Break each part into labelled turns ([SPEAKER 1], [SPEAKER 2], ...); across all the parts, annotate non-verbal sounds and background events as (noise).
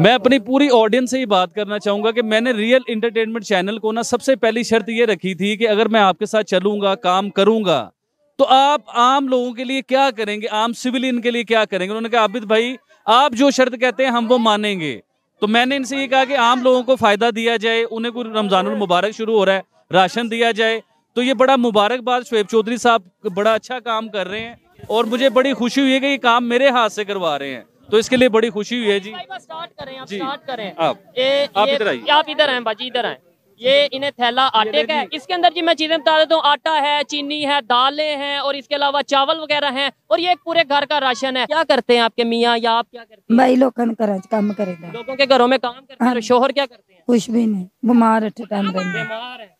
[SPEAKER 1] मैं अपनी पूरी ऑडियंस से ही बात करना चाहूंगा कि मैंने रियल इंटरटेनमेंट चैनल को ना सबसे पहली शर्त ये रखी थी कि अगर मैं आपके साथ चलूंगा काम करूंगा तो आप आम लोगों के लिए क्या करेंगे आम सिविलियन के लिए क्या करेंगे उन्होंने कहा आबिद भाई आप जो शर्त कहते हैं हम वो मानेंगे तो मैंने इनसे ये कहा कि आम लोगों को फायदा दिया जाए उन्हें कोई रमजानुल मुबारक शुरू हो रहा है राशन दिया जाए तो ये बड़ा मुबारकबाद शुएब चौधरी साहब बड़ा अच्छा काम कर रहे हैं और मुझे बड़ी खुशी हुई है कि ये काम मेरे हाथ से करवा रहे हैं तो इसके लिए बड़ी खुशी हुई है जी
[SPEAKER 2] स्टार्ट करें आप स्टार्ट करें आप इधर आइए आप इधर आए भाजी इधर आए ये इन्हें थैला आटे का है इसके अंदर जी मैं चीजें बता देता हूँ आटा है चीनी है दालें हैं और इसके अलावा चावल वगैरह हैं और ये एक पूरे घर का राशन है क्या करते हैं आपके मियाँ या आप क्या
[SPEAKER 3] करते हैं मैं काम करेगा
[SPEAKER 2] लोगों के घरों में काम करते हैं हाँ। शोहर क्या करते
[SPEAKER 3] हैं कुछ भी नहीं बीमार है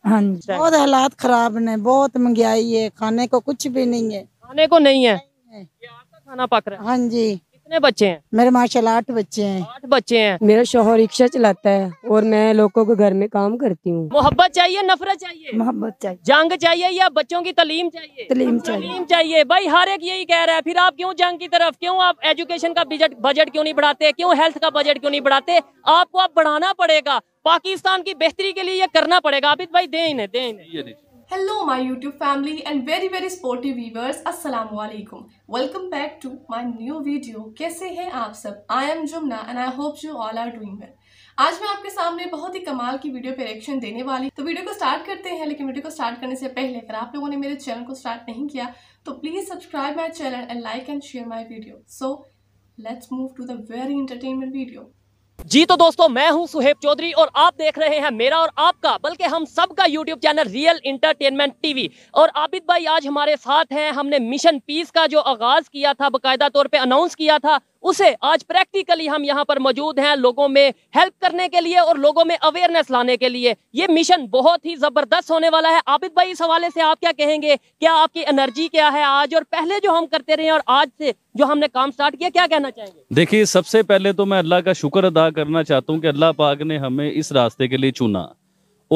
[SPEAKER 3] हाँ जी अच्छा। बहुत हालात खराब ने बहुत महंगाई है खाने को कुछ भी नहीं है खाने को नहीं है
[SPEAKER 2] खाना पक रहा है हाँ जी
[SPEAKER 3] कितने बच्चे हैं मेरे माशाल्लाह आठ बच्चे हैं आठ बच्चे हैं मेरा शोहर रिक्शा चलाता है और मैं लोगों के घर में काम करती हूँ
[SPEAKER 2] मोहब्बत चाहिए नफरत चाहिए मोहब्बत चाहिए जंग चाहिए या बच्चों की तलीम चाहिए तलीम चाहिए तलीम चाहिए भाई हर एक यही कह रहा है फिर आप क्यों जंग की तरफ क्यों आप एजुकेशन का बजट क्यों नहीं बढ़ाते क्यों हेल्थ का बजट क्यों नहीं बढ़ाते आपको आप बढ़ाना पड़ेगा पाकिस्तान की बेहतरी के लिए ये करना पड़ेगा आबिद तो भाई दे इन्हें दे इन्हें hello my YouTube family and very very sportive viewers अस्सलाम वालेकुम welcome back to my new video कैसे हैं आप सब I am Jumna and I hope you all are doing well आज मैं आपके सामने बहुत ही कमाल की वीडियो पर रिएक्शन देने वाली तो वीडियो को स्टार्ट करते हैं लेकिन वीडियो को स्टार्ट करने से पहले अगर आप लोगों ने मेरे चैनल को स्टार्ट नहीं किया तो please subscribe my channel and like and share my video so let's move to the very entertainment video जी तो दोस्तों मैं हूं सुहेब चौधरी और आप देख रहे हैं मेरा और आपका बल्कि हम सबका YouTube channel real entertainment TV और आबिद भाई आज हमारे साथ हैं हमने मिशन पीस का जो आगाज किया था बकायदा तौर पे अनाउंस किया था उसे आज प्रैक्टिकली हम यहाँ पर मौजूद हैं लोगों में हेल्प करने के लिए और लोगों में अवेयरनेस लाने के लिए ये मिशन बहुत ही ज़बरदस्त होने वाला है आबिद भाई इस हवाले से आप क्या कहेंगे क्या आपकी एनर्जी क्या है आज और पहले जो हम करते रहे और आज से जो हमने काम स्टार्ट किया क्या कहना चाहेंगे
[SPEAKER 1] देखिए सबसे पहले तो मैं अल्लाह का शुक्र अदा करना चाहता हूँ कि अल्लाह पाक ने हमें इस रास्ते के लिए चुना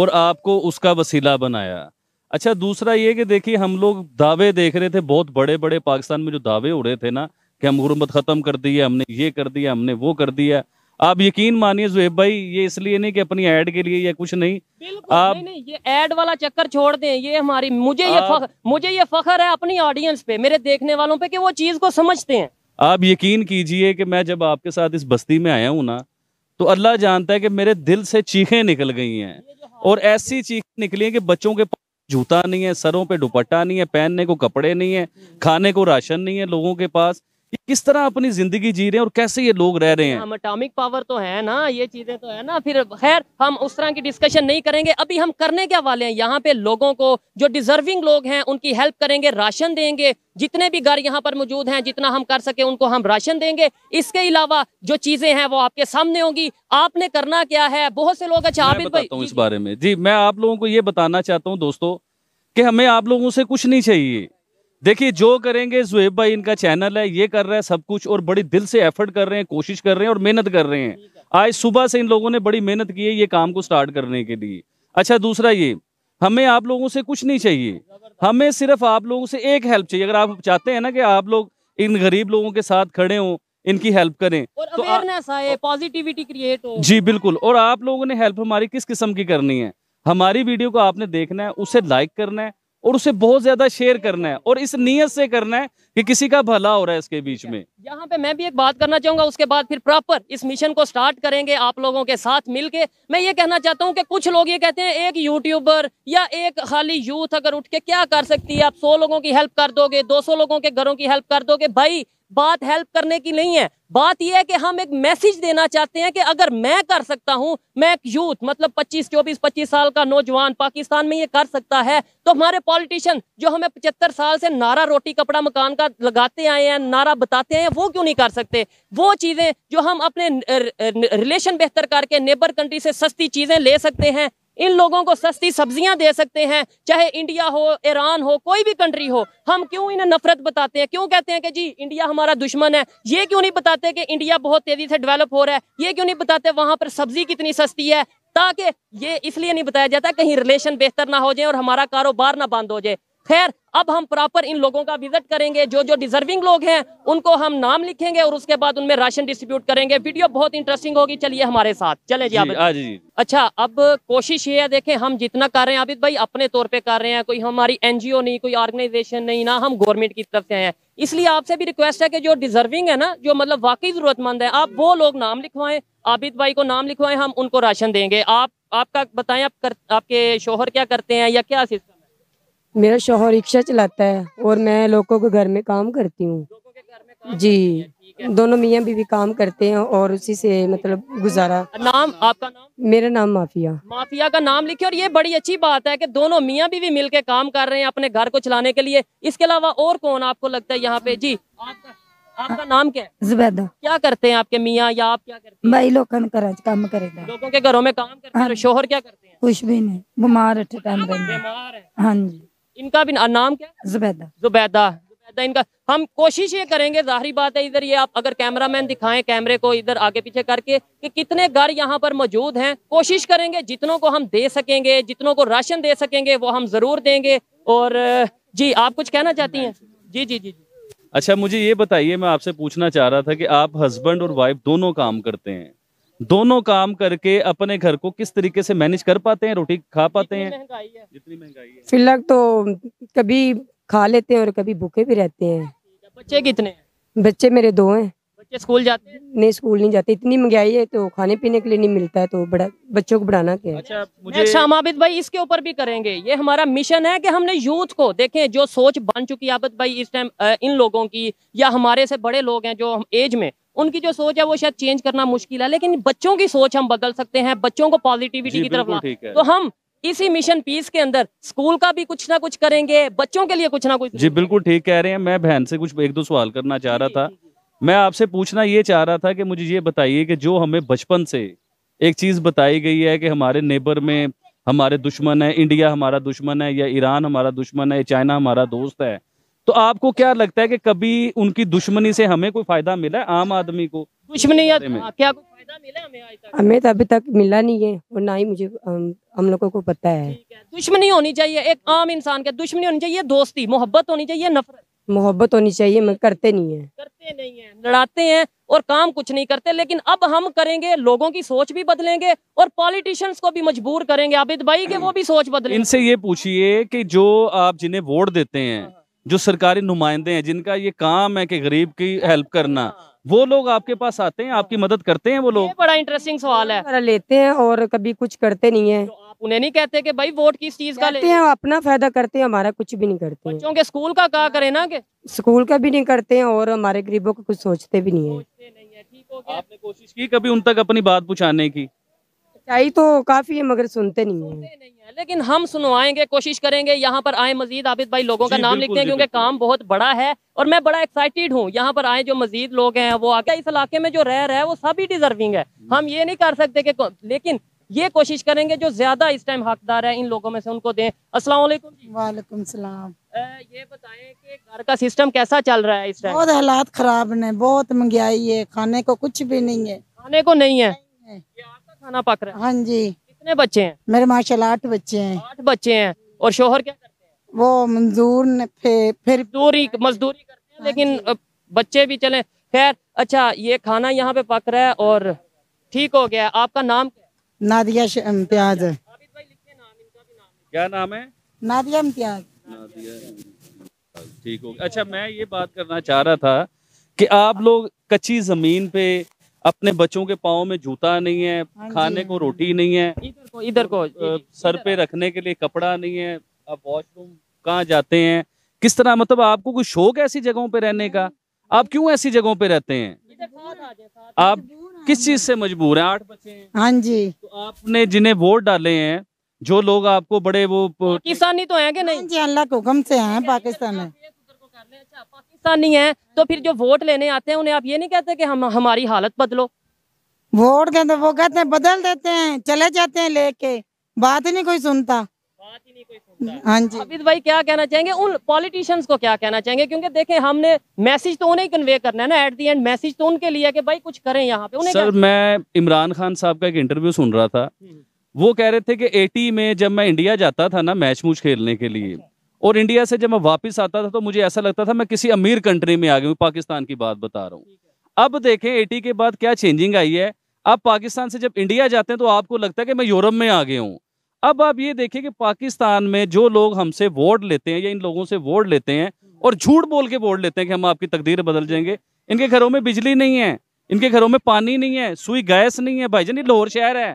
[SPEAKER 1] और आपको उसका वसीला बनाया अच्छा दूसरा ये कि देखिए हम लोग दावे देख रहे थे बहुत बड़े बड़े पाकिस्तान में जो दावे उड़े थे ना कि हम गुरबत ख़त्म कर दी है हमने ये कर दिया हमने वो कर दिया आप यकीन मानिए जुहेब भाई ये इसलिए नहीं कि अपनी ऐड के लिए या कुछ नहीं आप नहीं, नहीं,
[SPEAKER 2] ये ऐड वाला चक्कर छोड़ दें ये हमारी मुझे ये फख, मुझे ये फखर है अपनी ऑडियंस पे मेरे देखने वालों पे कि वो चीज़ को समझते हैं
[SPEAKER 1] आप यकीन कीजिए कि मैं जब आपके साथ इस बस्ती में आया हूँ ना तो अल्लाह जानता है कि मेरे दिल से चीखें निकल गई हैं और ऐसी चीख निकली है कि बच्चों के जूता नहीं है सरों पे दुपट्टा नहीं है पहनने को कपड़े नहीं है हम्म। खाने को राशन नहीं है लोगों के पास किस तरह अपनी जिंदगी जी रहे हैं और कैसे ये लोग रह रहे हैं हम
[SPEAKER 2] अटोमिक पावर तो है ना ये चीजें तो है ना फिर खैर हम उस तरह की डिस्कशन नहीं करेंगे अभी हम करने क्या वाले हैं यहाँ पे लोगों को जो डिजर्विंग लोग हैं उनकी हेल्प करेंगे राशन देंगे जितने भी घर यहाँ पर मौजूद हैं जितना हम कर सके उनको हम राशन देंगे इसके अलावा जो चीजें हैं वो आपके सामने होंगी आपने करना क्या है बहुत से लोग अच्छा आबिद भाई
[SPEAKER 1] इस बारे में जी मैं आप लोगों को ये बताना चाहता हूँ दोस्तों की हमें आप लोगों से कुछ नहीं चाहिए देखिए जो करेंगे जुहेब भाई इनका चैनल है ये कर रहा है सब कुछ और बड़ी दिल से एफर्ट कर रहे हैं कोशिश कर रहे हैं और मेहनत कर रहे हैं आज सुबह से इन लोगों ने बड़ी मेहनत की है ये काम को स्टार्ट करने के लिए अच्छा दूसरा ये हमें आप लोगों से कुछ नहीं चाहिए हमें सिर्फ आप लोगों से एक हेल्प चाहिए अगर आप चाहते हैं ना कि आप लोग इन गरीब लोगों के साथ खड़े हों इनकी हेल्प करें
[SPEAKER 2] और तो आए पॉजिटिविटी
[SPEAKER 1] क्रिएट हो जी बिल्कुल और आप लोगों ने हेल्प हमारी किस किस्म की करनी है हमारी वीडियो को आपने देखना है उसे लाइक करना है और उसे बहुत ज्यादा शेयर करना है और इस नीयत से करना है कि किसी का भला हो रहा है इसके बीच में
[SPEAKER 2] यहाँ पे मैं भी एक बात करना चाहूंगा उसके बाद फिर प्रॉपर इस मिशन को स्टार्ट करेंगे आप लोगों के साथ मिलके मैं ये कहना चाहता हूँ कि कुछ लोग ये कहते हैं एक यूट्यूबर या एक खाली यूथ अगर उठ के क्या कर सकती है आप सौ लोगों की हेल्प कर दोगे दो लोगों के घरों की हेल्प कर दोगे भाई बात हेल्प करने की नहीं है बात यह है कि हम एक मैसेज देना चाहते हैं कि अगर मैं कर सकता हूं मैं एक यूथ मतलब 25 24 25 साल का नौजवान पाकिस्तान में ये कर सकता है तो हमारे पॉलिटिशियन जो हमें 75 साल से नारा रोटी कपड़ा मकान का लगाते आए हैं नारा बताते हैं वो क्यों नहीं कर सकते वो चीज़ें जो हम अपने रिलेशन बेहतर करके नेबर कंट्री से सस्ती चीज़ें ले सकते हैं इन लोगों को सस्ती सब्जियां दे सकते हैं चाहे इंडिया हो ईरान हो कोई भी कंट्री हो हम क्यों इन्हें नफरत बताते हैं क्यों कहते हैं कि जी इंडिया हमारा दुश्मन है ये क्यों नहीं बताते कि इंडिया बहुत तेजी से डेवलप हो रहा है ये क्यों नहीं बताते वहां पर सब्जी कितनी सस्ती है ताकि ये इसलिए नहीं बताया जाता कहीं रिलेशन बेहतर ना हो जाए और हमारा कारोबार ना बंद हो जाए खैर अब हम प्रॉपर इन लोगों का विजिट करेंगे जो जो डिजर्विंग लोग हैं उनको हम नाम लिखेंगे और उसके बाद उनमें राशन डिस्ट्रीब्यूट करेंगे वीडियो बहुत इंटरेस्टिंग होगी चलिए हमारे साथ चले जी, हाँ जी, जी अच्छा अब कोशिश ये है देखें हम जितना कर रहे हैं आबिद भाई अपने तौर पे कर रहे हैं कोई हमारी एनजीओ नहीं कोई ऑर्गेनाइजेशन नहीं ना हम गवर्नमेंट की तरफ से हैं इसलिए आपसे भी रिक्वेस्ट है कि जो डिजर्विंग है ना जो मतलब वाकई जरूरतमंद है आप वो लोग नाम लिखवाएं आबिद भाई को नाम लिखवाएं हम उनको राशन देंगे आप आपका बताएं आप कर, आपके शोहर क्या करते हैं या क्या सिस्टम
[SPEAKER 3] मेरा शोहर रिक्शा चलाता है और मैं लोगों के घर में काम करती हूँ जी दोनों मियाँ बीवी काम करते हैं और उसी से मतलब गुजारा नाम आपका नाम मेरा नाम माफिया
[SPEAKER 2] माफिया का नाम लिखे और ये बड़ी अच्छी बात है कि दोनों मियाँ बीवी मिलके काम कर रहे हैं अपने घर को चलाने के लिए इसके अलावा और कौन आपको लगता है यहाँ पे जी आपका आपका नाम क्या है जुबैदा क्या करते हैं आपके मियाँ या आप क्या
[SPEAKER 3] करते हैं भाई लोगों काम करेगा
[SPEAKER 2] लोगों के घरों में काम करते हैं हाँ। शोहर क्या करते हैं कुछ भी नहीं बीमार
[SPEAKER 3] है हाँ
[SPEAKER 2] जी इनका भी नाम क्या जुबैदा जुबैदा जुबैदा इनका हम कोशिश ये करेंगे जाहरी बात है इधर ये आप अगर कैमरामैन दिखाएं कैमरे को इधर आगे पीछे करके कि कितने घर यहाँ पर मौजूद हैं कोशिश करेंगे जितनों को हम दे सकेंगे जितनों को राशन दे सकेंगे वो हम ज़रूर देंगे और जी आप कुछ कहना चाहती हैं जी जी जी जी
[SPEAKER 1] अच्छा मुझे ये बताइए मैं आपसे पूछना चाह रहा था कि आप हस्बैंड और वाइफ दोनों काम करते हैं दोनों काम करके अपने घर को किस तरीके से मैनेज कर पाते हैं रोटी खा पाते हैं
[SPEAKER 3] जितनी महंगाई है फिलहाल तो कभी खा लेते हैं और कभी भूखे भी रहते हैं बच्चे कितने हैं बच्चे मेरे दो हैं बच्चे
[SPEAKER 2] स्कूल जाते हैं
[SPEAKER 3] नहीं स्कूल नहीं जाते इतनी महंगाई है तो खाने पीने के लिए नहीं मिलता है तो बड़ा बच्चों को बढ़ाना क्या अच्छा,
[SPEAKER 2] अच्छा मुझे शाम आबिद भाई इसके ऊपर भी करेंगे ये हमारा मिशन है कि हमने यूथ को देखें जो सोच बन चुकी है आबिद भाई इस टाइम इन लोगों की या हमारे से बड़े लोग हैं जो एज में उनकी जो सोच है वो शायद चेंज करना मुश्किल है लेकिन बच्चों की सोच हम बदल सकते हैं बच्चों को पॉजिटिविटी की तरफ तो हम इसी मिशन पीस के अंदर स्कूल का भी कुछ ना कुछ करेंगे बच्चों के लिए कुछ ना कुछ
[SPEAKER 1] जी बिल्कुल ठीक कह रहे हैं मैं बहन से कुछ एक दो सवाल करना चाह रहा था मैं आपसे पूछना ये चाह रहा था कि मुझे ये बताइए कि जो हमें बचपन से एक चीज बताई गई है कि हमारे नेबर में हमारे दुश्मन है इंडिया हमारा दुश्मन है या ईरान हमारा दुश्मन है चाइना हमारा दोस्त है तो आपको क्या लगता है कि कभी उनकी दुश्मनी से हमें कोई फायदा मिला है आम आदमी को दुश्मनी या क्या फायदा मिला
[SPEAKER 3] हमें आज तक हमें तो अभी तक मिला नहीं है और ना ही मुझे हम लोगों को पता है दुश्मनी होनी
[SPEAKER 2] चाहिए एक आम इंसान के दुश्मनी होनी चाहिए दोस्ती मोहब्बत होनी चाहिए नफरत
[SPEAKER 3] मोहब्बत होनी चाहिए मैं करते नहीं है करते
[SPEAKER 2] नहीं है लड़ाते हैं और काम कुछ नहीं करते लेकिन अब हम करेंगे लोगों की सोच भी बदलेंगे और पॉलिटिशियंस को भी मजबूर करेंगे आबिद भाई के वो भी सोच बदलेंगे
[SPEAKER 1] इनसे ये पूछिए कि जो आप जिन्हें वोट देते हैं हाँ। जो सरकारी नुमाइंदे हैं जिनका ये काम है कि गरीब की हेल्प करना वो लोग आपके पास आते हैं आपकी मदद करते हैं वो लोग
[SPEAKER 2] बड़ा इंटरेस्टिंग
[SPEAKER 3] सवाल है लेते हैं और कभी कुछ करते नहीं है तो
[SPEAKER 2] उन्हें नहीं कहते कि भाई वोट किस चीज का लेते हैं
[SPEAKER 3] अपना फायदा करते हैं हमारा कुछ भी नहीं करते हैं
[SPEAKER 1] बच्चों के स्कूल का कहा करें ना के
[SPEAKER 3] स्कूल का भी नहीं करते हैं और हमारे गरीबों को कुछ सोचते भी नहीं है
[SPEAKER 1] आपने कोशिश की कभी उन तक अपनी बात पूछाने की
[SPEAKER 3] सच्चाई तो काफ़ी है मगर सुनते नहीं है
[SPEAKER 2] लेकिन हम सुनवाएंगे कोशिश करेंगे यहाँ पर आए मजीद आबिद भाई लोगों का नाम लिखते हैं क्योंकि काम बहुत बड़ा है और मैं बड़ा एक्साइटेड हूँ यहाँ पर आए जो मजीद लोग हैं वो आगे इस इलाके में जो रह रहे हैं वो सभी डिजर्विंग है हम ये नहीं कर सकते कि लेकिन ये कोशिश करेंगे जो ज्यादा इस टाइम हकदार है इन लोगों में से उनको दें
[SPEAKER 3] असला वाले सलाम ये बताए कि घर का सिस्टम कैसा चल रहा है इस टाइम बहुत हालात खराब ने बहुत महंगाई है खाने को कुछ भी नहीं है खाने को नहीं है, नहीं है। खाना पक रहा है हाँ जी कितने बच्चे हैं मेरे माशाल्लाह आठ बच्चे हैं आठ बच्चे हैं और शोहर क्या करते हैं वो मजदूर फिर मजदूरी मजदूरी करते हैं हाँ लेकिन
[SPEAKER 2] बच्चे भी चले खैर अच्छा ये खाना यहाँ पे पक रहा है और ठीक हो गया आपका नाम
[SPEAKER 3] क्या नादिया इम्तियाज क्या नाम है नादिया इम्तियाज
[SPEAKER 1] ठीक हो गया अच्छा मैं ये बात करना चाह रहा था कि आप लोग कच्ची ज़मीन पे अपने बच्चों के पाओ में जूता नहीं है हाँ खाने को रोटी नहीं है इधर को सर पे रखने के लिए कपड़ा नहीं है आप वॉशरूम कहाँ जाते हैं किस तरह मतलब आपको कोई शौक है ऐसी जगहों पे रहने का आप क्यों ऐसी जगहों पे रहते हैं आप किस चीज से मजबूर हैं आठ बच्चे हैं हाँ जी तो आपने जिन्हें वोट डाले हैं जो लोग आपको बड़े वो
[SPEAKER 3] किसानी तो हैं कि हाँ नहीं जी अल्लाह के हुक्म से हैं पाकिस्तान में परेशानी है
[SPEAKER 2] तो फिर जो वोट लेने आते हैं उन्हें आप ये नहीं कहते कि हम हमारी हालत बदलो
[SPEAKER 3] वोट कहते वो कहते हैं बदल देते हैं चले जाते हैं लेके बात ही नहीं कोई सुनता हाँ जी
[SPEAKER 2] अभी भाई क्या कहना चाहेंगे उन पॉलिटिशियंस को क्या कहना चाहेंगे क्योंकि देखें हमने मैसेज तो उन्हें कन्वे करना है ना एट दी एंड मैसेज तो उनके लिए कि भाई कुछ करें यहाँ पे उन्हें सर
[SPEAKER 1] मैं इमरान खान साहब का एक इंटरव्यू सुन रहा था हम्म। वो कह रहे थे कि 80 में जब मैं इंडिया जाता था ना मैच मूच खेलने के लिए अच्छा। और इंडिया से जब मैं वापस आता था तो मुझे ऐसा लगता था मैं किसी अमीर कंट्री में आ गया हूँ पाकिस्तान की बात बता रहा हूँ अब देखें एटी के बाद क्या चेंजिंग आई है आप पाकिस्तान से जब इंडिया जाते हैं तो आपको लगता है कि मैं यूरोप में आ गया हूँ अब आप ये देखिए कि पाकिस्तान में जो लोग हमसे वोट लेते हैं या इन लोगों से वोट लेते हैं और झूठ बोल के वोट लेते हैं कि हम आपकी तकदीर बदल जाएंगे इनके घरों में बिजली नहीं है इनके घरों में पानी नहीं है सुई गैस नहीं है भाई ये लाहौर शहर है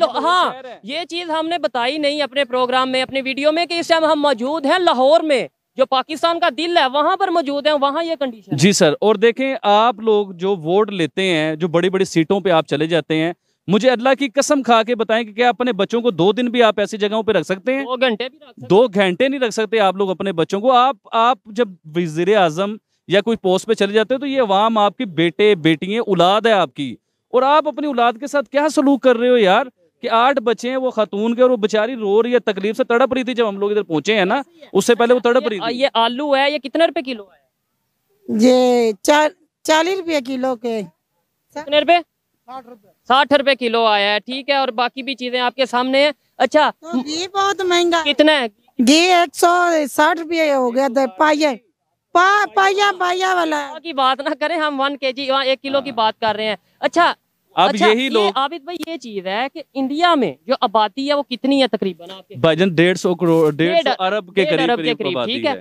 [SPEAKER 2] तो हाँ ये चीज हमने बताई नहीं अपने प्रोग्राम में अपने वीडियो में कि इस टाइम हम मौजूद हैं लाहौर में जो पाकिस्तान का दिल है वहां पर मौजूद है वहां ये कंडीशन
[SPEAKER 1] जी सर और देखें आप लोग जो वोट लेते हैं जो बड़ी बड़ी सीटों पे आप चले जाते हैं मुझे अल्लाह की कसम खा के बताएं कि क्या अपने बच्चों को दो दिन भी आप ऐसी जगहों पे रख सकते हैं दो घंटे भी रख सकते दो घंटे नहीं रख सकते आप लोग अपने बच्चों को आप आप जब वजीर आजम या कोई पोस्ट पे चले जाते हो तो ये अवाम आपकी बेटे बेटिया औलाद है आपकी और आप अपनी औलाद के साथ क्या सलूक कर रहे हो यार कि आठ बच्चे हैं वो खातून के और वो बेचारी रो रही है तकलीफ से तड़प रही थी जब हम लोग इधर पहुंचे हैं ना उससे अच्छा, पहले वो तड़प रही थी ये
[SPEAKER 2] आलू है ये कितने रुपए किलो
[SPEAKER 1] है
[SPEAKER 3] ये चालीस रुपये किलो के
[SPEAKER 2] कितने रुपए साठ रुपए किलो आया है ठीक है और बाकी भी चीजें आपके सामने है
[SPEAKER 3] अच्छा तो घी बहुत महंगा कितना है घी एक सौ साठ रुपये हो गया पाइये पा, पाया पाया वाला
[SPEAKER 2] की बात ना करें हम वन के जी हाँ, एक किलो की बात कर रहे हैं अच्छा
[SPEAKER 1] अब अच्छा, यही लोग
[SPEAKER 2] आबिद भाई ये चीज है कि इंडिया में जो आबादी है वो कितनी है तकरीबन
[SPEAKER 1] आपके डेढ़ सौ करोड़ डेढ़ अरब के करीब ठीक है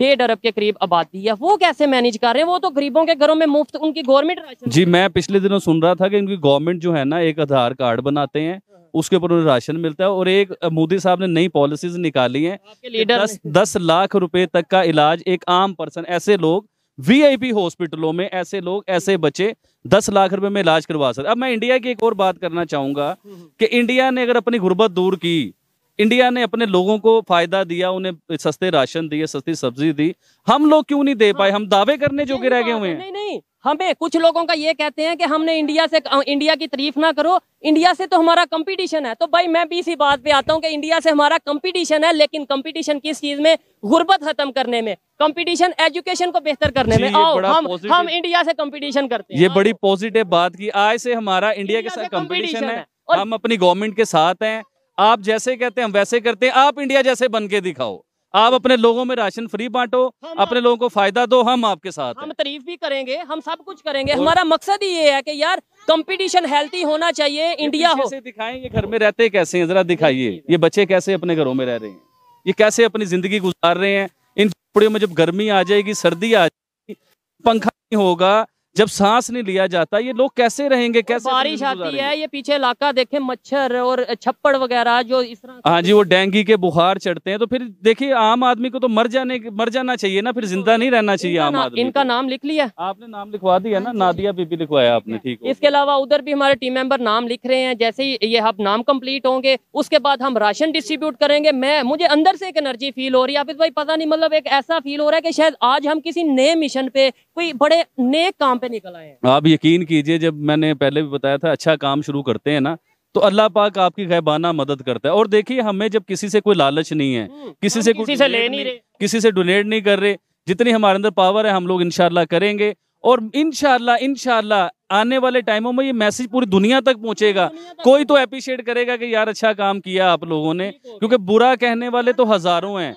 [SPEAKER 2] डेढ़ अरब के करीब आबादी है वो कैसे मैनेज कर रहे हैं वो तो गरीबों के घरों में मुफ्त उनकी गवर्नमेंट
[SPEAKER 1] जी मैं पिछले दिनों सुन रहा था कि उनकी गवर्नमेंट जो है ना एक आधार कार्ड बनाते हैं हाँ। उसके ऊपर उन्हें राशन मिलता है और एक मोदी साहब ने नई पॉलिसीज निकाली हैं दस दस लाख रुपए तक का इलाज एक आम पर्सन ऐसे लोग वीआईपी हॉस्पिटलों में ऐसे लोग ऐसे बच्चे दस लाख रुपए में इलाज करवा सकते अब मैं इंडिया की एक और बात करना चाहूंगा हम्म, हम्म। कि इंडिया ने अगर अपनी गुर्बत दूर की इंडिया ने अपने लोगों को फायदा दिया उन्हें सस्ते राशन दिए सस्ती सब्जी दी हम लोग क्यों नहीं दे पाए हाँ। हम दावे करने कि रह गए हुए हैं नहीं
[SPEAKER 2] नहीं हमें कुछ लोगों का ये कहते हैं कि हमने इंडिया से इंडिया की तारीफ ना करो इंडिया से तो हमारा कंपटीशन है तो भाई मैं भी इसी बात पे आता हूँ कि इंडिया से हमारा कंपटीशन है लेकिन कंपटीशन किस चीज में गुर्बत खत्म करने में कंपटीशन एजुकेशन को बेहतर करने में आओ हम हम इंडिया से कंपटीशन करते
[SPEAKER 1] हैं ये बड़ी पॉजिटिव बात की आज से हमारा इंडिया के साथ कम्पिटिशन है हम अपनी गवर्नमेंट के साथ हैं आप जैसे कहते हैं हम वैसे करते हैं आप इंडिया जैसे बन के दिखाओ आप अपने लोगों में राशन फ्री बांटो अपने लोगों को फायदा दो हम आपके साथ हम
[SPEAKER 2] तारीफ भी करेंगे हम सब कुछ करेंगे हमारा मकसद ही ये है कि यार कंपटीशन हेल्थी होना चाहिए इंडिया हो दिखाएंगे
[SPEAKER 1] घर में रहते कैसे हैं जरा दिखाइए ये बच्चे कैसे अपने घरों में रह रहे हैं ये कैसे अपनी जिंदगी गुजार रहे हैं इन कपड़ियों में जब गर्मी आ जाएगी सर्दी आ जाएगी पंखा नहीं होगा जब सांस नहीं लिया जाता ये लोग कैसे रहेंगे कैसे बारिश आती है
[SPEAKER 2] ये पीछे इलाका देखें मच्छर और छप्पड़ वगैरह जो इस
[SPEAKER 1] तरह हाँ जी वो डेंगू के बुखार चढ़ते हैं तो फिर देखिए आम आदमी को तो मर जाने मर जाना चाहिए ना फिर तो जिंदा नहीं रहना चाहिए आम आदमी इनका
[SPEAKER 2] नाम लिख लिया आपने नाम लिखवा दिया हाँ ना नादिया
[SPEAKER 1] बीबी लिखवाया आपने हाँ। ठीक
[SPEAKER 2] इसके अलावा उधर भी हमारे टीम मेंबर नाम लिख रहे हैं जैसे ही ये आप नाम कम्प्लीट होंगे उसके बाद हम राशन डिस्ट्रीब्यूट करेंगे मैं मुझे अंदर से एक एनर्जी फील हो रही है आप भाई पता नहीं मतलब एक ऐसा फील हो रहा है कि शायद आज हम किसी नए मिशन पे कोई बड़े नए काम पे पे निकल आए
[SPEAKER 1] हाँ, आप यकीन कीजिए जब मैंने पहले भी बताया था अच्छा काम शुरू करते हैं ना तो अल्लाह पाक आपकी गैबाना मदद करता है और देखिए हमें जब किसी से कोई लालच नहीं है हम्म, किसी से किसी से ले नहीं रहे किसी से डोनेट नहीं कर रहे जितनी हमारे अंदर पावर है हम लोग इनशाला करेंगे और इनशाला इनशाला आने वाले टाइमों में ये मैसेज पूरी दुनिया तक पहुंचेगा कोई तो अप्रिशिएट करेगा कि यार अच्छा काम किया आप लोगों ने क्योंकि बुरा कहने वाले तो हजारों हैं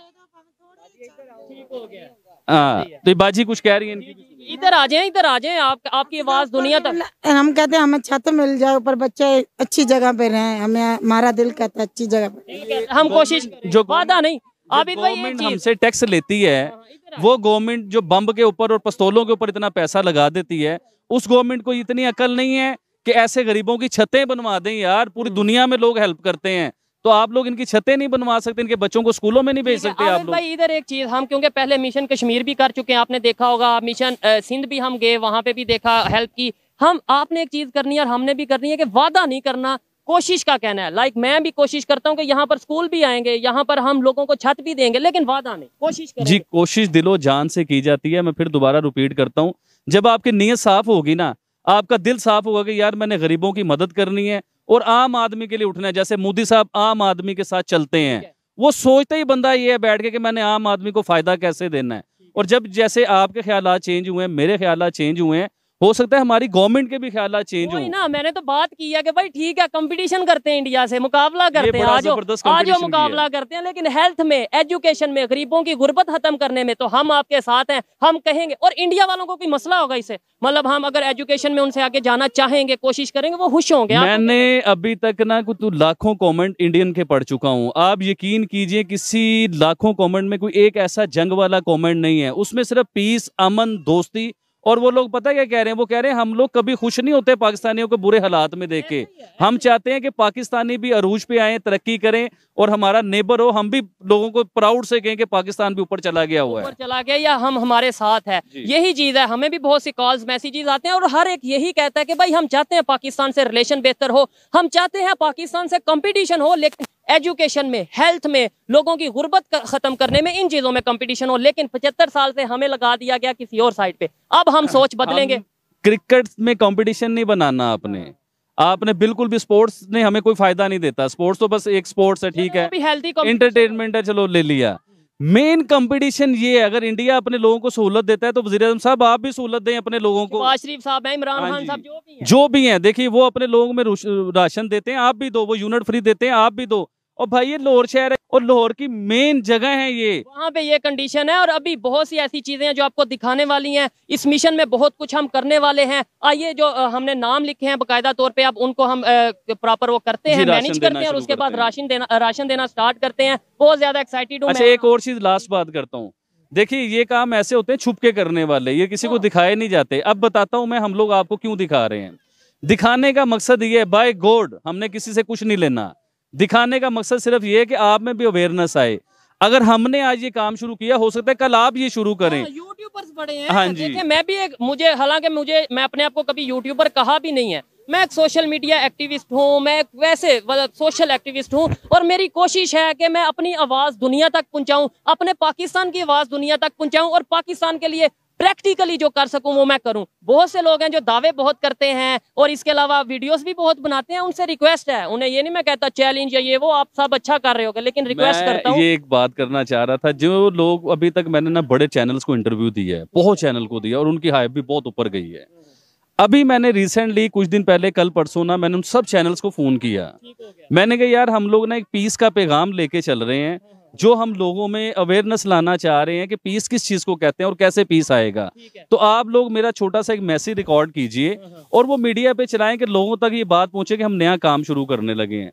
[SPEAKER 1] हाँ तो बाजी कुछ कह रही है इनकी
[SPEAKER 2] इधर आ जाए इधर आ जाए आप, आपकी आवाज तो दुनिया तक
[SPEAKER 3] हम कहते हैं हमें छत मिल जाए पर बच्चे अच्छी जगह पे रहे हमें हमारा दिल कहता है अच्छी जगह
[SPEAKER 1] पे हम कोशिश जो वादा नहीं आबिद तो हमसे टैक्स लेती है हाँ, हाँ, वो गवर्नमेंट जो बम के ऊपर और पस्तौलों के ऊपर इतना पैसा लगा देती है उस गवर्नमेंट को इतनी अकल नहीं है कि ऐसे गरीबों की छतें बनवा दें यार पूरी हम्म। दुनिया में लोग हेल्प करते हैं तो आप लोग इनकी छतें नहीं बनवा सकते इनके बच्चों को स्कूलों में नहीं भेज सकते आप लोग भाई
[SPEAKER 2] इधर एक चीज हम क्योंकि पहले मिशन कश्मीर भी कर चुके हैं आपने देखा होगा मिशन सिंध भी हम गए वहां पे भी देखा हेल्प की हम आपने एक चीज करनी है और हमने भी करनी है कि वादा नहीं करना कोशिश का कहना है लाइक मैं भी कोशिश करता हूँ कि यहाँ पर स्कूल भी आएंगे यहाँ पर हम लोगों को छत भी देंगे लेकिन वादा नहीं कोशिश जी
[SPEAKER 1] कोशिश दिलो जान से की जाती है मैं फिर दोबारा रिपीट करता हूँ जब आपकी नीयत साफ होगी ना आपका दिल साफ होगा कि यार मैंने गरीबों की मदद करनी है और आम आदमी के लिए उठना है जैसे मोदी साहब आम आदमी के साथ चलते हैं वो सोचता ही बंदा ये है बैठ के कि मैंने आम आदमी को फायदा कैसे देना है और जब जैसे आपके ख्याल चेंज हुए हैं मेरे ख्याल चेंज हुए हैं हो सकता है हमारी गवर्नमेंट के भी ख्याल चेंज हो
[SPEAKER 2] ना मैंने तो बात की है कि भाई ठीक है कंपटीशन करते हैं इंडिया से मुकाबला करते हैं आज आज मुकाबला करते हैं लेकिन हेल्थ में एजुकेशन में गरीबों की गुर्बत खत्म करने में तो हम आपके साथ हैं हम कहेंगे और इंडिया वालों को कोई मसला होगा इसे मतलब हम अगर एजुकेशन में उनसे आगे जाना चाहेंगे कोशिश करेंगे वो खुश होंगे मैंने
[SPEAKER 1] अभी तक ना कुछ लाखों कॉमेंट इंडियन के पढ़ चुका हूँ आप यकीन कीजिए किसी लाखों कॉमेंट में कोई एक ऐसा जंग वाला कॉमेंट नहीं है उसमें सिर्फ पीस अमन दोस्ती और वो लोग पता क्या कह रहे हैं वो कह रहे हैं हम लोग कभी खुश नहीं होते पाकिस्तानियों को बुरे हालात में देख के हम चाहते हैं कि पाकिस्तानी भी अरूज पे आए तरक्की करें और हमारा नेबर हो हम भी लोगों को प्राउड से कहें कि पाकिस्तान भी ऊपर चला गया हुआ है
[SPEAKER 2] चला गया या हम हमारे साथ है यही चीज है हमें भी बहुत सी कॉल्स मैसेजेस आते हैं और हर एक यही कहता है कि भाई हम चाहते हैं पाकिस्तान से रिलेशन बेहतर हो हम चाहते हैं पाकिस्तान से कॉम्पिटिशन हो लेकिन एजुकेशन में हेल्थ में लोगों की गुर्बत ख़त्म करने में इन चीज़ों में कंपटीशन हो लेकिन पचहत्तर साल से हमें लगा दिया गया किसी और साइड पे अब हम हाँ, सोच बदलेंगे
[SPEAKER 1] क्रिकेट में कंपटीशन नहीं बनाना आपने आपने बिल्कुल भी स्पोर्ट्स ने हमें कोई फायदा नहीं देता स्पोर्ट्स तो बस एक स्पोर्ट्स है ठीक है इंटरटेनमेंट है चलो ले लिया मेन कंपटीशन ये है अगर इंडिया अपने लोगों को सहूलत देता है तो वजी अजम साहब आप भी सहूलत दें अपने लोगों
[SPEAKER 2] को शरीफ साहब हैं इमरान खान हाँ साहब जो भी
[SPEAKER 1] हैं जो भी हैं देखिए वो अपने लोगों में राशन देते हैं आप भी दो वो यूनिट फ्री देते हैं आप भी दो और भाई ये लाहौर शहर है और लाहौर की मेन जगह है ये
[SPEAKER 2] वहाँ पे ये कंडीशन है और अभी बहुत सी ऐसी चीजें हैं जो आपको दिखाने वाली हैं इस मिशन में बहुत कुछ हम करने वाले हैं आइए जो हमने नाम लिखे हैं बकायदा तौर पे आप उनको हम प्रॉपर वो करते हैं मैनेज करते हैं और उसके बाद राशन देना राशन देना स्टार्ट करते हैं बहुत ज्यादा एक्साइटेड हूँ अच्छा, एक
[SPEAKER 1] और चीज लास्ट बात करता हूँ देखिए ये काम ऐसे होते हैं छुपके करने वाले ये किसी को हाँ। दिखाए नहीं जाते अब बताता हूँ मैं हम लोग आपको क्यों दिखा रहे हैं दिखाने का मकसद ये है बाय गॉड हमने किसी से कुछ नहीं लेना दिखाने का मकसद सिर्फ ये है कि आप में भी अवेयरनेस आए अगर हमने आज ये काम शुरू किया हो सकता है कल आप ये शुरू करें यूट्यूबर्स हाँ, बड़े हैं हाँ जी
[SPEAKER 2] मैं भी एक मुझे हालांकि मुझे मैं अपने आप को कभी यूट्यूबर कहा भी नहीं है मैं एक सोशल मीडिया एक्टिविस्ट हूँ मैं एक वैसे सोशल मतलब एक्टिविस्ट हूँ और मेरी कोशिश है कि मैं अपनी आवाज़ दुनिया तक पहुँचाऊँ अपने पाकिस्तान की आवाज़ दुनिया तक पहुँचाऊँ और पाकिस्तान के लिए प्रैक्टिकली जो कर सकूं वो मैं करूं बहुत से लोग हैं जो दावे बहुत करते हैं और इसके अलावा वीडियोस भी बहुत बनाते हैं उनसे रिक्वेस्ट है उन्हें ये नहीं मैं कहता चैलेंज या ये वो आप सब अच्छा कर रहे हो लेकिन रिक्वेस्ट करता हूं
[SPEAKER 1] ये एक बात करना चाह रहा था जो लोग अभी तक मैंने ना बड़े चैनल्स को इंटरव्यू दिया है बहुत चैनल अच्छा। को दिया और उनकी हाइप भी बहुत ऊपर गई है अभी मैंने रिसेंटली कुछ दिन पहले कल परसों ना मैंने उन सब चैनल्स को फोन किया मैंने कहा यार हम लोग ना एक पीस का पैगाम लेके चल रहे हैं जो हम लोगों में अवेयरनेस लाना चाह रहे हैं कि पीस किस चीज़ को कहते हैं और कैसे पीस आएगा तो आप लोग मेरा छोटा सा एक मैसेज रिकॉर्ड कीजिए हाँ, हाँ। और वो मीडिया पे चलाएं कि लोगों तक ये बात पहुंचे कि हम नया काम शुरू करने लगे हैं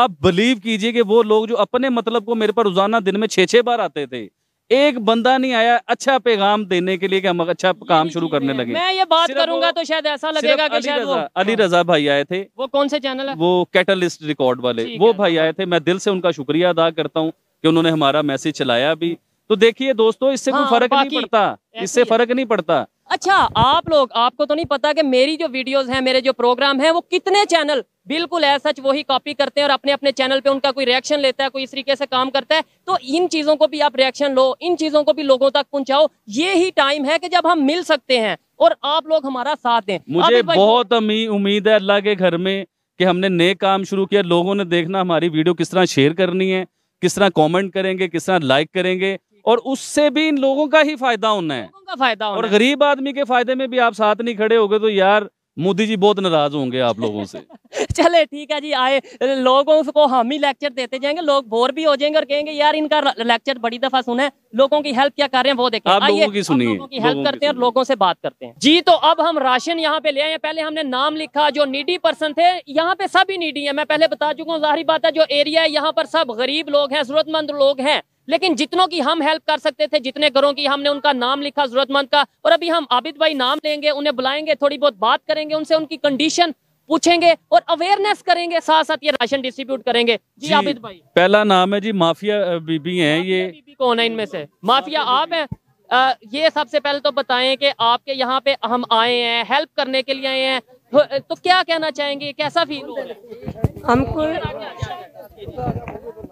[SPEAKER 1] आप बिलीव कीजिए कि वो लोग जो अपने मतलब को मेरे पर रोजाना दिन में छह छः बार आते थे एक बंदा नहीं आया अच्छा पैगाम देने के लिए कि हम अच्छा काम शुरू करने लगे मैं
[SPEAKER 2] ये बात करूंगा तो शायद ऐसा लगेगा कि शायद रजा, वो
[SPEAKER 1] अली हाँ। रजा भाई आए थे
[SPEAKER 2] वो कौन से चैनल है
[SPEAKER 1] वो कैटलिस्ट रिकॉर्ड वाले वो भाई आए थे मैं दिल से उनका शुक्रिया अदा करता हूँ कि उन्होंने हमारा मैसेज चलाया अभी तो देखिए दोस्तों इससे हाँ, कोई फर्क नहीं पड़ता इससे फर्क नहीं पड़ता
[SPEAKER 2] अच्छा आप लोग आपको तो नहीं पता कि मेरी जो वीडियोस हैं मेरे जो प्रोग्राम हैं वो कितने चैनल बिल्कुल ऐसा सच वही कॉपी करते हैं और अपने अपने चैनल पे उनका कोई रिएक्शन लेता है कोई इस तरीके से काम करता है तो इन चीज़ों को भी आप रिएक्शन लो इन चीज़ों को भी लोगों तक पहुंचाओ ये ही टाइम है कि जब हम मिल सकते हैं और आप लोग हमारा साथ दें मुझे बहुत
[SPEAKER 1] उम्मीद है अल्लाह के घर में कि हमने नए काम शुरू किया लोगों ने देखना हमारी वीडियो किस तरह शेयर करनी है किस तरह कमेंट करेंगे किस तरह लाइक करेंगे और उससे भी इन लोगों का ही फायदा होना है
[SPEAKER 2] फायदा और गरीब
[SPEAKER 1] आदमी के फायदे में भी आप साथ नहीं खड़े हो गए तो यार मोदी जी बहुत नाराज होंगे आप लोगों से
[SPEAKER 2] (laughs) चले ठीक है जी आए लोगों को हम ही लेक्चर देते जाएंगे लोग बोर भी हो जाएंगे और कहेंगे यार इनका लेक्चर बड़ी दफा सुने लोगों की हेल्प क्या कर रहे हैं वो देखें आप लोगों की सुनिए लोगों की हेल्प करते हैं और लोगों से बात करते हैं जी तो अब हम राशन यहाँ पे ले आए पहले हमने नाम लिखा जो नीडी पर्सन थे यहाँ पे सभी नीडी है मैं पहले बता चुका हूँ जाहिर बात है जो एरिया है यहाँ पर सब गरीब लोग हैं जरूरतमंद लोग हैं लेकिन जितनों की हम हेल्प कर सकते थे जितने घरों की हमने उनका नाम लिखा जरूरतमंद का और अभी हम आबिद भाई नाम लेंगे उन्हें बुलाएंगे थोड़ी बहुत बात करेंगे उनसे उनकी कंडीशन पूछेंगे और अवेयरनेस करेंगे साथ साथ ये राशन डिस्ट्रीब्यूट करेंगे जी, जी आबिद भाई
[SPEAKER 1] पहला नाम है जी माफिया बीबी है ये बीबी
[SPEAKER 2] कौन है इनमें से माफिया आप हैं ये सबसे पहले तो बताएं कि आपके यहाँ पे हम आए हैं हेल्प करने के लिए आए हैं तो, तो क्या कहना चाहेंगे कैसा फील हो
[SPEAKER 3] हमको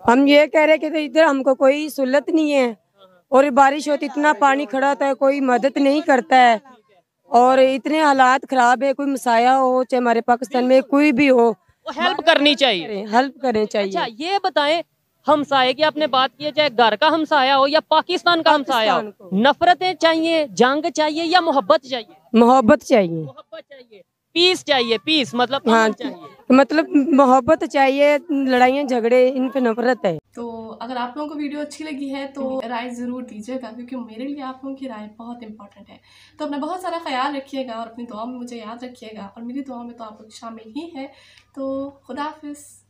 [SPEAKER 3] हम ये कह रहे कि तो इधर हमको कोई सहूलत नहीं है और बारिश होती इतना पानी खड़ा होता है कोई मदद नहीं करता है और इतने हालात खराब है कोई मसाया हो चाहे हमारे पाकिस्तान में कोई भी हो हेल्प करनी चाहिए हेल्प करनी अच्छा, चाहिए अच्छा
[SPEAKER 2] ये बताएं हमसाए की आपने बात की चाहे घर का हमसाया हो या पाकिस्तान का हमसाया हो नफरतें चाहिए जंग चाहिए या मोहब्बत चाहिए
[SPEAKER 3] मोहब्बत चाहिए मोहब्बत
[SPEAKER 2] चाहिए पीस चाहिए पीस मतलब हाँ
[SPEAKER 3] चाहिए तो मतलब मोहब्बत चाहिए लड़ाइयाँ झगड़े इन पे नफरत है
[SPEAKER 2] तो अगर आप लोगों को वीडियो अच्छी लगी है तो राय ज़रूर दीजिएगा क्योंकि मेरे लिए आप लोगों की राय बहुत इंपॉर्टेंट है तो अपना बहुत सारा
[SPEAKER 3] ख्याल रखिएगा और अपनी दुआ में मुझे याद रखिएगा और मेरी दुआ में तो आप लोग शामिल ही है तो खुदाफिज़